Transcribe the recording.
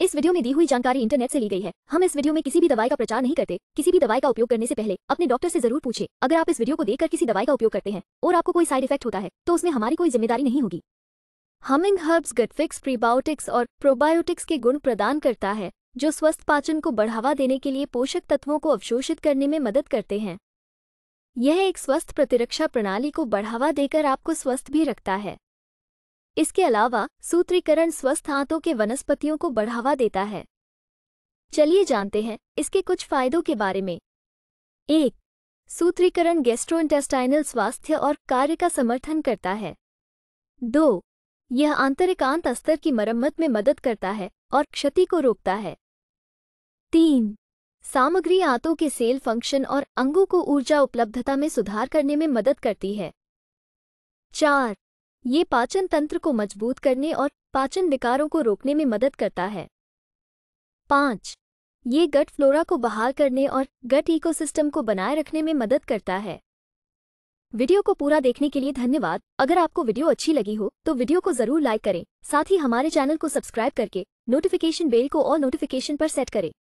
इस वीडियो में दी हुई जानकारी इंटरनेट से ली गई है हम इस वीडियो में किसी भी दवाई का प्रचार नहीं करते किसी भी दवाई का उपयोग करने से पहले अपने डॉक्टर से जरूर पूछे अगर आप इस वीडियो को देखकर किसी दवाई का उपयोग करते हैं और आपको कोई साइड इफेक्ट होता है तो उसमें हमारी कोई जिम्मेदारी नहीं होगी हमिंग हर्ब्स गटफिक्स प्रीबायोटिक्स और प्रोबायोटिक्स के गुण प्रदान करता है जो स्वस्थ पाचन को बढ़ावा देने के लिए पोषक तत्वों को अवशोषित करने में मदद करते हैं यह एक स्वस्थ प्रतिरक्षा प्रणाली को बढ़ावा देकर आपको स्वस्थ भी रखता है इसके अलावा सूत्रीकरण स्वस्थ आंतों के वनस्पतियों को बढ़ावा देता है चलिए जानते हैं इसके कुछ फायदों के बारे में एक सूत्रीकरण इंटेस्टाइनल स्वास्थ्य और कार्य का समर्थन करता है दो यह आंतरिकांत स्तर अस्तर की मरम्मत में मदद करता है और क्षति को रोकता है तीन सामग्री आंतों के सेल फंक्शन और अंगों को ऊर्जा उपलब्धता में सुधार करने में मदद करती है चार ये पाचन तंत्र को मजबूत करने और पाचन विकारों को रोकने में मदद करता है पाँच ये गट फ्लोरा को बहाल करने और गट इकोसिस्टम को बनाए रखने में मदद करता है वीडियो को पूरा देखने के लिए धन्यवाद अगर आपको वीडियो अच्छी लगी हो तो वीडियो को जरूर लाइक करें साथ ही हमारे चैनल को सब्सक्राइब करके नोटिफिकेशन बेल को और नोटिफिकेशन पर सेट करें